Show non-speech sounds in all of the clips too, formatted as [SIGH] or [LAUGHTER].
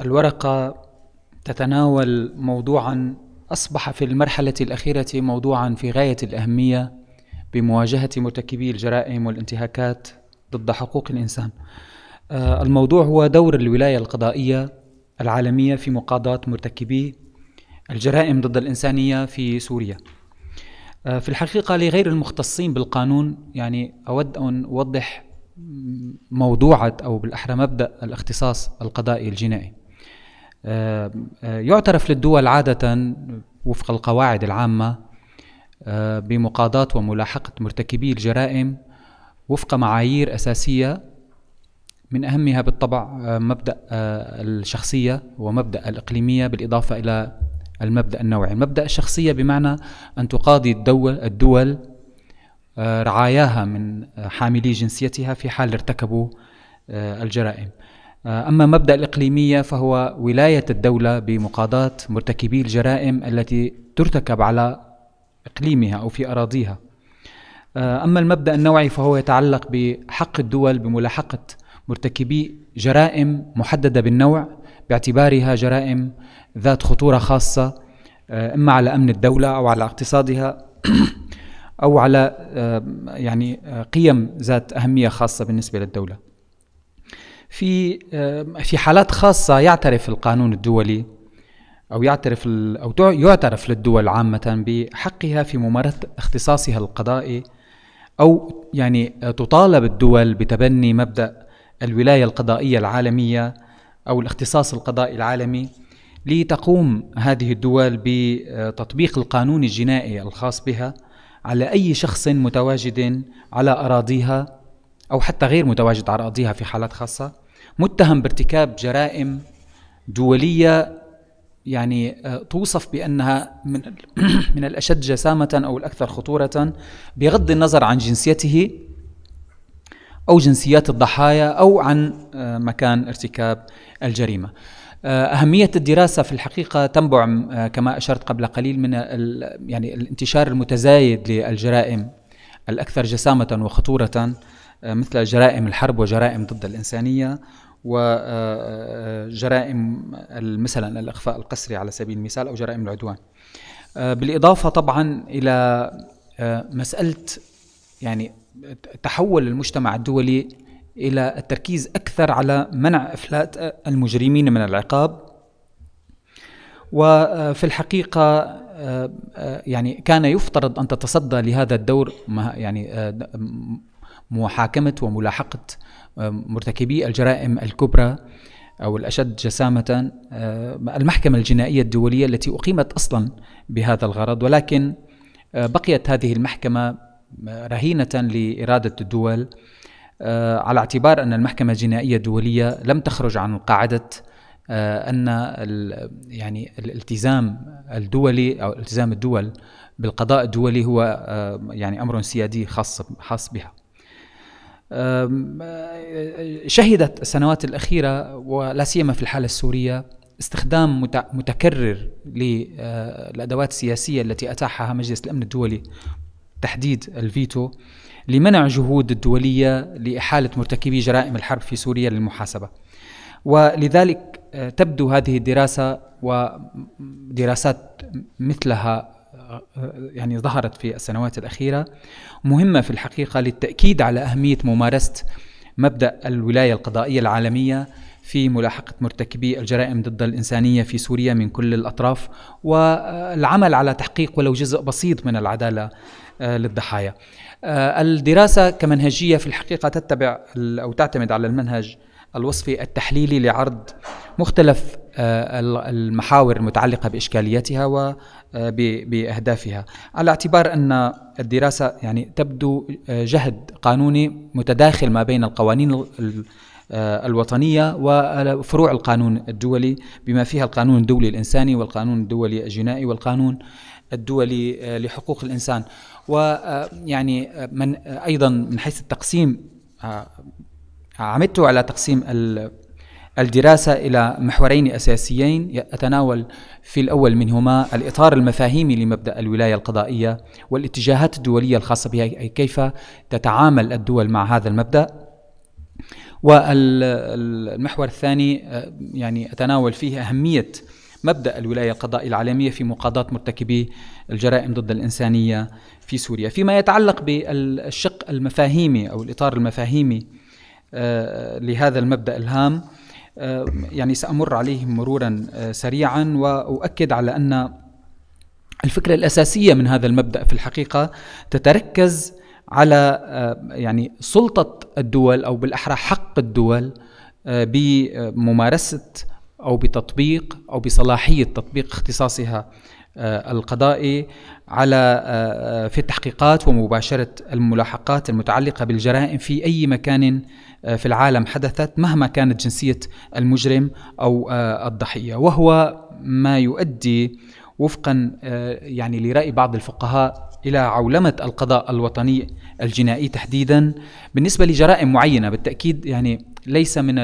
الورقة تتناول موضوعا أصبح في المرحلة الأخيرة موضوعا في غاية الأهمية بمواجهة مرتكبي الجرائم والانتهاكات ضد حقوق الإنسان آه، الموضوع هو دور الولاية القضائية العالمية في مقاضاة مرتكبي الجرائم ضد الإنسانية في سوريا آه، في الحقيقة لغير المختصين بالقانون يعني أود أن أوضح موضوعة أو بالأحرى مبدأ الاختصاص القضائي الجنائي آه، آه، يعترف للدول عادة وفق القواعد العامة آه، بمقاضاة وملاحقة مرتكبي الجرائم وفق معايير أساسية من أهمها بالطبع مبدأ الشخصية ومبدأ الإقليمية بالإضافة إلى المبدأ النوعي المبدأ الشخصية بمعنى أن تقاضي الدول, الدول رعاياها من حاملي جنسيتها في حال ارتكبوا الجرائم آه، أما مبدأ الإقليمية فهو ولاية الدولة بمقاضاة مرتكبي الجرائم التي ترتكب على إقليمها أو في أراضيها آه، أما المبدأ النوعي فهو يتعلق بحق الدول بملاحقة مرتكبي جرائم محددة بالنوع باعتبارها جرائم ذات خطورة خاصة آه، إما على أمن الدولة أو على اقتصادها [COUGHS] أو على يعني قيم ذات أهمية خاصة بالنسبة للدولة في في حالات خاصة يعترف القانون الدولي أو يعترف أو يعترف للدول عامة بحقها في ممارسة اختصاصها القضائي أو يعني تطالب الدول بتبني مبدأ الولاية القضائية العالمية أو الاختصاص القضائي العالمي لتقوم هذه الدول بتطبيق القانون الجنائي الخاص بها على أي شخص متواجد على أراضيها أو حتى غير متواجد على أراضيها في حالات خاصة متهم بارتكاب جرائم دوليه يعني آه، توصف بانها من [CLEARS THROAT] من الاشد جسامه او الاكثر خطوره بغض النظر عن جنسيته او جنسيات الضحايا او عن آه، مكان ارتكاب الجريمه. آه، أهمية الدراسة في الحقيقة تنبع كما أشرت قبل قليل من يعني الانتشار المتزايد للجرائم الأكثر جسامة وخطورة مثل جرائم الحرب وجرائم ضد الإنسانية وجرائم آه، آه، آه، مثلا الإخفاء القسري على سبيل المثال أو جرائم العدوان بالإضافة طبعا إلى مسألة يعني تحول المجتمع الدولي إلى التركيز أكثر على منع إفلات المجرمين من العقاب وفي الحقيقة يعني كان يفترض أن تتصدى لهذا الدور يعني محاكمة وملاحقة مرتكبي الجرائم الكبرى أو الأشد جسامة المحكمة الجنائية الدولية التي أقيمت أصلا بهذا الغرض ولكن بقيت هذه المحكمة رهينة لإرادة الدول على اعتبار أن المحكمة الجنائية الدولية لم تخرج عن قاعدة أن يعني الالتزام الدولي أو التزام الدول بالقضاء الدولي هو يعني أمر سيادي خاص خاص بها شهدت السنوات الأخيرة ولا سيما في الحالة السورية استخدام متكرر للأدوات آه، السياسية التي أتاحها مجلس الأمن الدولي تحديد الفيتو لمنع جهود الدولية لإحالة مرتكبي جرائم الحرب في سوريا للمحاسبة ولذلك آه، تبدو هذه الدراسة ودراسات مثلها يعني ظهرت في السنوات الأخيرة مهمة في الحقيقة للتأكيد على أهمية ممارسة مبدأ الولاية القضائية العالمية في ملاحقة مرتكبي الجرائم ضد الإنسانية في سوريا من كل الأطراف والعمل على تحقيق ولو جزء بسيط من العدالة آه، للضحايا آه، الدراسة كمنهجية في الحقيقة تتبع أو تعتمد على المنهج الوصفي التحليلي لعرض مختلف آه، المحاور المتعلقة بإشكاليتها وبأهدافها آه، على اعتبار أن الدراسة يعني تبدو آه، جهد قانوني متداخل ما بين القوانين الوطنية وفروع القانون الدولي بما فيها القانون الدولي الإنساني والقانون الدولي الجنائي والقانون الدولي لحقوق الإنسان ويعني من أيضا من حيث التقسيم عمدت على تقسيم الدراسة إلى محورين أساسيين أتناول في الأول منهما الإطار المفاهيمي لمبدأ الولاية القضائية والاتجاهات الدولية الخاصة بها أي كيف تتعامل الدول مع هذا المبدأ والمحور الثاني يعني أتناول فيه أهمية مبدا الولايه القضائيه العالميه في مقاضاه مرتكبي الجرائم ضد الانسانيه في سوريا، فيما يتعلق بالشق المفاهيمي او الاطار المفاهيمي آه، لهذا المبدا الهام آه، يعني سأمر عليه مرورا آه، سريعا وأؤكد على أن الفكرة الأساسية من هذا المبدأ في الحقيقة تتركز على آه، يعني سلطة الدول أو بالأحرى حق الدول بممارسة أو بتطبيق أو بصلاحية تطبيق اختصاصها آه، القضائي على آه، آه، في التحقيقات ومباشرة الملاحقات المتعلقة بالجرائم في أي مكان في العالم حدثت مهما كانت جنسية المجرم أو الضحية وهو ما يؤدي وفقا يعني لرأي بعض الفقهاء إلى عولمة القضاء الوطني الجنائي تحديدا بالنسبة لجرائم معينة بالتأكيد يعني ليس من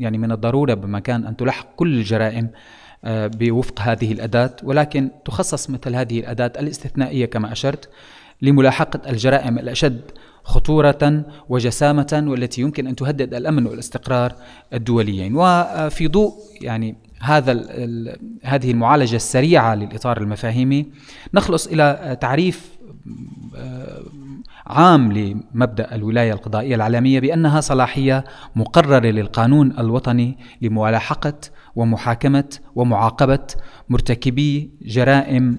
يعني من الضرورة بمكان أن تلحق كل الجرائم آه، بوفق هذه الأداة ولكن تخصص مثل هذه الأداة الاستثنائية كما أشرت لملاحقة الجرائم الأشد خطورة وجسامة والتي يمكن أن تهدد الأمن والاستقرار الدوليين وفي ضوء يعني هذا هذه المعالجة السريعة للإطار المفاهيمي نخلص إلى تعريف آه، عام لمبدا الولايه القضائيه العالميه بانها صلاحيه مقرره للقانون الوطني لملاحقه ومحاكمه ومعاقبه مرتكبي جرائم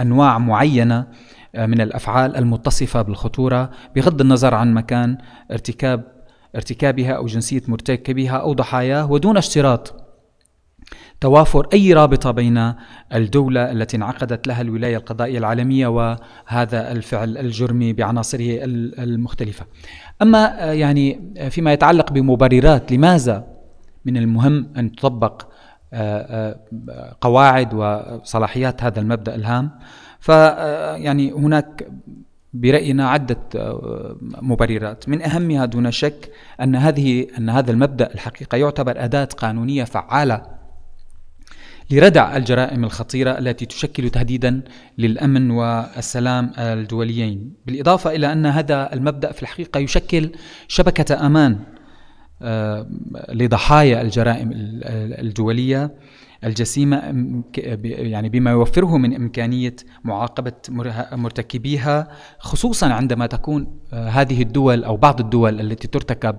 انواع معينه آه، من الافعال المتصفه بالخطوره بغض النظر عن مكان ارتكاب ارتكابها او جنسيه مرتكبيها او ضحاياه ودون اشتراط توافر أي رابطة بين الدولة التي انعقدت لها الولاية القضائية العالمية وهذا الفعل الجرمي بعناصره المختلفة أما آه، يعني آه، فيما يتعلق بمبررات لماذا من المهم أن تطبق آه، قواعد وصلاحيات هذا المبدأ الهام فيعني هناك برأينا عدة مبررات من أهمها دون شك أن هذه أن هذا المبدأ الحقيقة يعتبر أداة قانونية فعالة لردع الجرائم الخطيرة التي تشكل تهديدا للأمن والسلام الدوليين بالإضافة إلى أن هذا المبدأ في الحقيقة يشكل شبكة أمان آه، لضحايا الجرائم الدولية الجسيمة يعني بما يوفره من إمكانية معاقبة مرتكبيها خصوصا عندما تكون آه، هذه الدول أو بعض الدول التي ترتكب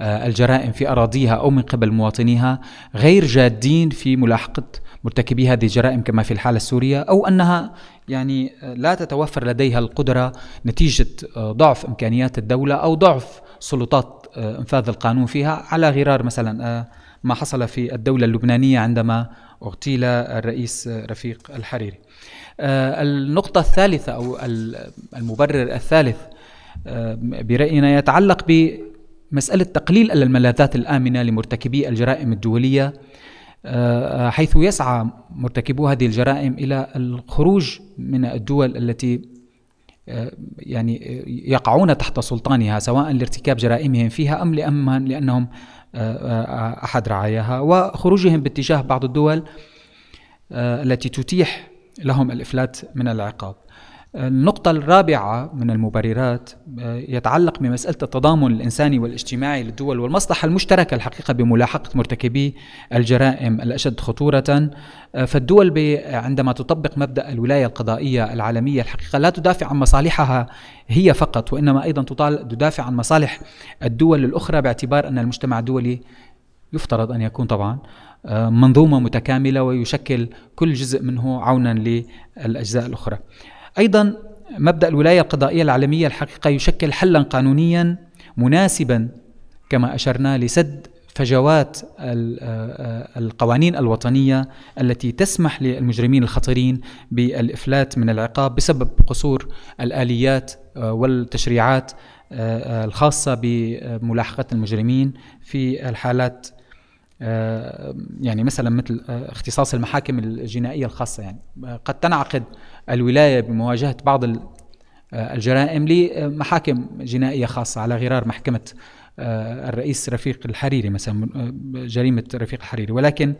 آه، الجرائم في أراضيها أو من قبل مواطنيها غير جادين في ملاحقة مرتكبي هذه الجرائم كما في الحالة السورية أو أنها يعني آه، لا تتوفر لديها القدرة نتيجة آه، ضعف إمكانيات الدولة أو ضعف سلطات آه، إنفاذ القانون فيها على غرار مثلا ما حصل في الدولة اللبنانية عندما اغتيل الرئيس رفيق الحريري النقطة الثالثة أو المبرر الثالث برأينا يتعلق بمسألة تقليل الملاذات الآمنة لمرتكبي الجرائم الدولية آه، حيث يسعى مرتكبو هذه الجرائم الى الخروج من الدول التي آه، يعني آه، يقعون تحت سلطانها سواء لارتكاب جرائمهم فيها ام لاما لانهم احد رعاياها وخروجهم باتجاه بعض الدول التي تتيح لهم الافلات من العقاب. النقطة الرابعة من المبررات آه، يتعلق بمسألة التضامن الإنساني والاجتماعي للدول والمصلحة المشتركة الحقيقة بملاحقة مرتكبي الجرائم الأشد خطورة آه، فالدول عندما تطبق مبدأ الولاية القضائية العالمية الحقيقة لا تدافع عن مصالحها هي فقط وإنما أيضا تدافع عن مصالح الدول الأخرى باعتبار أن المجتمع الدولي يفترض أن يكون طبعا آه، منظومة متكاملة ويشكل كل جزء منه عونا للأجزاء الأخرى أيضا مبدأ الولاية القضائية العالمية الحقيقة يشكل حلا قانونيا مناسبا كما أشرنا لسد فجوات آه، القوانين الوطنية التي تسمح للمجرمين الخطيرين بالإفلات من العقاب بسبب قصور الآليات آه، والتشريعات آه، الخاصة بملاحقة المجرمين في الحالات آه، يعني مثلا مثل آه، اختصاص المحاكم الجنائية الخاصة يعني آه، قد تنعقد الولاية بمواجهة بعض الجرائم لمحاكم جنائية خاصة على غرار محكمة الرئيس رفيق الحريري مثلا جريمة رفيق الحريري ولكن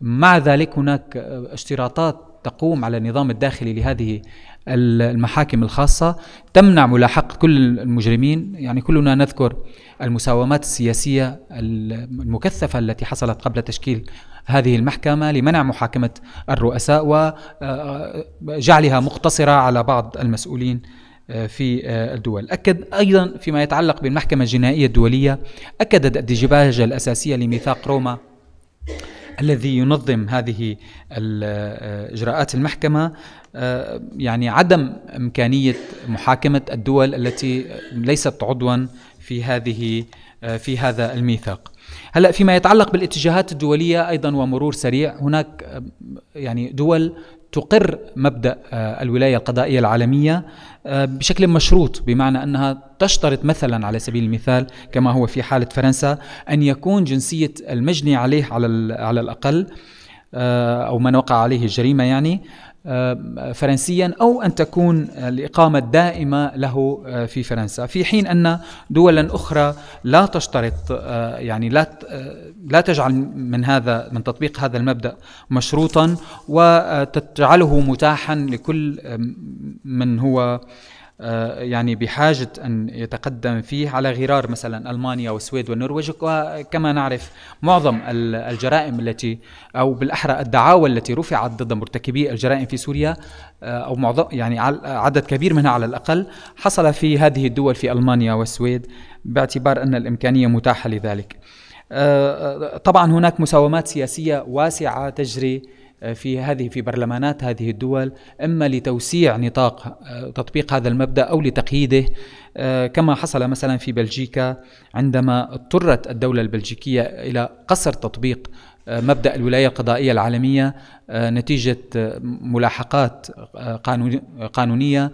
مع ذلك هناك اشتراطات تقوم على النظام الداخلي لهذه المحاكم الخاصة تمنع ملاحقة كل المجرمين يعني كلنا نذكر المساومات السياسية المكثفة التي حصلت قبل تشكيل هذه المحكمة لمنع محاكمة الرؤساء وجعلها آه، آه، مقتصرة على بعض المسؤولين آه، في الدول أكد أيضا فيما يتعلق بالمحكمة الجنائية الدولية أكدت الدجباجة الأساسية لميثاق روما الذي ينظم هذه اجراءات المحكمه آه، يعني عدم امكانيه محاكمه الدول التي ليست عضوا في هذه آه، في هذا الميثاق. هلا فيما يتعلق بالاتجاهات الدوليه ايضا ومرور سريع هناك آه، يعني دول تقر مبدا آه، الولايه القضائيه العالميه آه، بشكل مشروط بمعنى انها تشترط مثلا على سبيل المثال كما هو في حاله فرنسا ان يكون جنسيه المجني عليه على على الاقل آه، او من وقع عليه الجريمه يعني فرنسيا او ان تكون الاقامه الدائمه له آه، في فرنسا، في حين ان دولا اخرى لا تشترط آه، يعني لا آه، لا تجعل من هذا من تطبيق هذا المبدا مشروطا وتجعله متاحا لكل من هو آه، يعني بحاجة أن يتقدم فيه على غرار مثلا ألمانيا والسويد والنرويج وكما نعرف معظم الجرائم التي أو بالأحرى الدعاوى التي رفعت ضد مرتكبي الجرائم في سوريا آه، أو معظم يعني عدد كبير منها على الأقل حصل في هذه الدول في ألمانيا والسويد باعتبار أن الإمكانية متاحة لذلك آه، طبعا هناك مساومات سياسية واسعة تجري آه، في هذه في برلمانات هذه الدول اما لتوسيع نطاق آه، تطبيق هذا المبدا او لتقييده آه، كما حصل مثلا في بلجيكا عندما اضطرت الدوله البلجيكيه الى قصر تطبيق مبدا الولايه القضائيه العالميه نتيجه ملاحقات قانونيه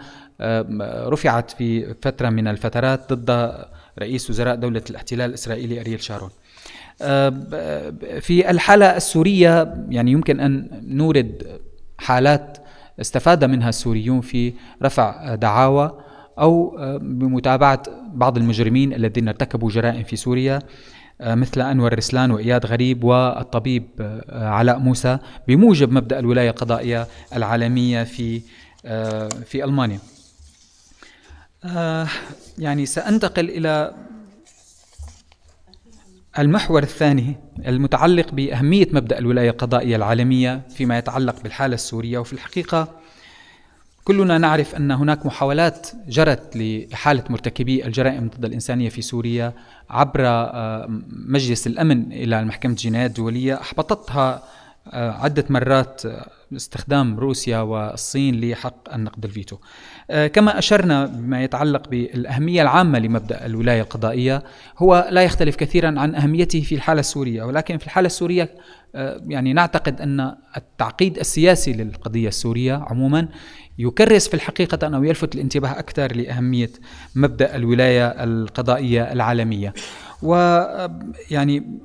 رفعت في فتره من الفترات ضد رئيس وزراء دوله الاحتلال الاسرائيلي اريل شارون في الحالة السورية يعني يمكن أن نورد حالات استفاد منها السوريون في رفع دعاوى أو بمتابعة بعض المجرمين الذين ارتكبوا جرائم في سوريا مثل أنور رسلان وإياد غريب والطبيب آه، علاء موسى بموجب مبدأ الولاية القضائية العالمية في آه، في ألمانيا آه، يعني سأنتقل إلى المحور الثاني المتعلق بأهمية مبدأ الولاية القضائية العالمية فيما يتعلق بالحالة السورية وفي الحقيقة كلنا نعرف أن هناك محاولات جرت لإحالة مرتكبي الجرائم ضد الإنسانية في سوريا عبر آه، مجلس الأمن إلى محكمة الجنايات الدولية أحبطتها آه، عدة مرات آه، استخدام روسيا والصين لحق النقد الفيتو آه، كما أشرنا بما يتعلق بالأهمية العامة لمبدأ الولاية القضائية هو لا يختلف كثيرا عن أهميته في الحالة السورية ولكن في الحالة السورية يعني نعتقد أن التعقيد السياسي للقضية السورية عموما يكرس في الحقيقة أو يلفت الانتباه أكثر لأهمية مبدأ الولاية القضائية العالمية ويعني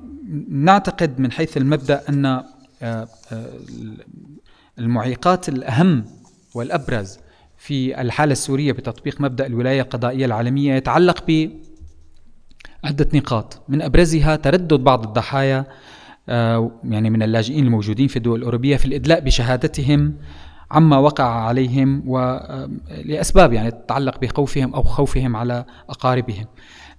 نعتقد من حيث المبدأ أن آه، آه، المعيقات الأهم والأبرز في الحالة السورية بتطبيق مبدأ الولاية القضائية العالمية يتعلق ب عدة نقاط من أبرزها تردد بعض الضحايا آه، يعني من اللاجئين الموجودين في الدول الأوروبية في الإدلاء بشهادتهم عما وقع عليهم ولأسباب يعني تتعلق بخوفهم أو خوفهم على أقاربهم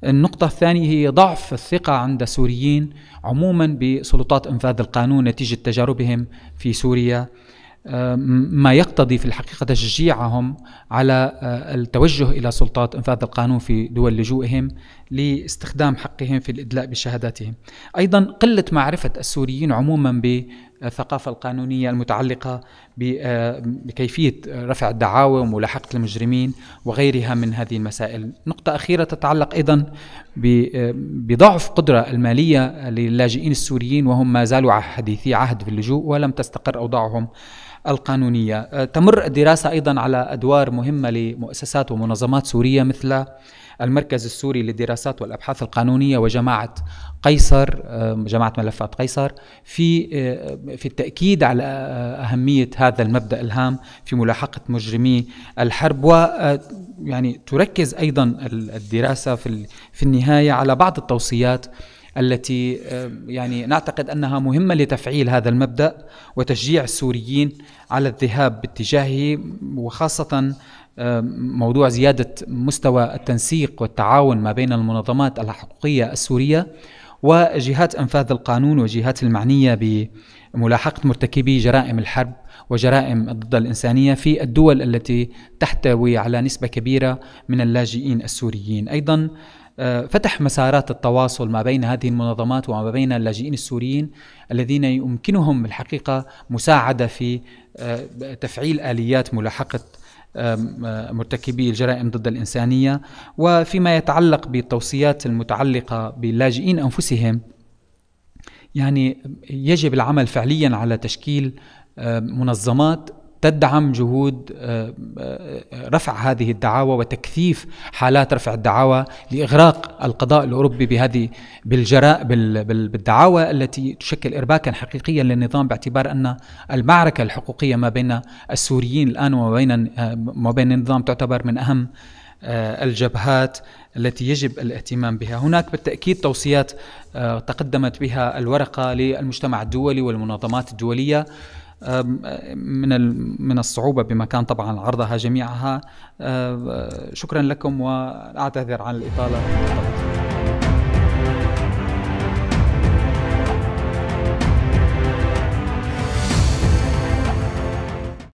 النقطة الثانية هي ضعف الثقة عند السوريين عموما بسلطات إنفاذ القانون نتيجة تجاربهم في سوريا آه، ما يقتضي في الحقيقة تشجيعهم على آه، التوجه إلى سلطات إنفاذ القانون في دول لجوئهم لاستخدام حقهم في الادلاء بشهاداتهم. ايضا قله معرفه السوريين عموما بالثقافه القانونيه المتعلقه آه، بكيفيه رفع الدعاوى وملاحقه المجرمين وغيرها من هذه المسائل. نقطه اخيره تتعلق ايضا آه، بضعف قدره الماليه للاجئين السوريين وهم ما زالوا حديثي عهد في اللجوء ولم تستقر اوضاعهم القانونيه. آه، تمر الدراسه ايضا على ادوار مهمه لمؤسسات ومنظمات سوريه مثل المركز السوري للدراسات والأبحاث القانونية وجماعة قيصر آه، جماعة ملفات قيصر في آه، في التأكيد على آه، أهمية هذا المبدأ الهام في ملاحقة مجرمي الحرب و يعني تركز أيضا الدراسة في في النهاية على بعض التوصيات التي يعني نعتقد انها مهمه لتفعيل هذا المبدا وتشجيع السوريين على الذهاب باتجاهه وخاصه موضوع زياده مستوى التنسيق والتعاون ما بين المنظمات الحقوقيه السوريه وجهات انفاذ القانون وجهات المعنيه بملاحقه مرتكبي جرائم الحرب وجرائم ضد الانسانيه في الدول التي تحتوي على نسبه كبيره من اللاجئين السوريين ايضا فتح مسارات التواصل ما بين هذه المنظمات وما بين اللاجئين السوريين الذين يمكنهم الحقيقه مساعده في آه، تفعيل اليات ملاحقه آه، مرتكبي الجرائم ضد الانسانيه وفيما يتعلق بالتوصيات المتعلقه باللاجئين انفسهم يعني يجب العمل فعليا على تشكيل منظمات تدعم جهود آه، آه، آه، رفع هذه الدعاوى وتكثيف حالات رفع الدعاوى لاغراق القضاء الاوروبي بهذه بالجراء بالدعاوى التي تشكل ارباكا حقيقيا للنظام باعتبار ان المعركه الحقوقيه ما بين السوريين الان وما بين ما بين النظام تعتبر من اهم الجبهات التي يجب الاهتمام بها هناك بالتأكيد توصيات تقدمت بها الورقة للمجتمع الدولي والمنظمات الدولية من من الصعوبه بمكان طبعا عرضها جميعها أه، شكرا لكم واعتذر عن الاطاله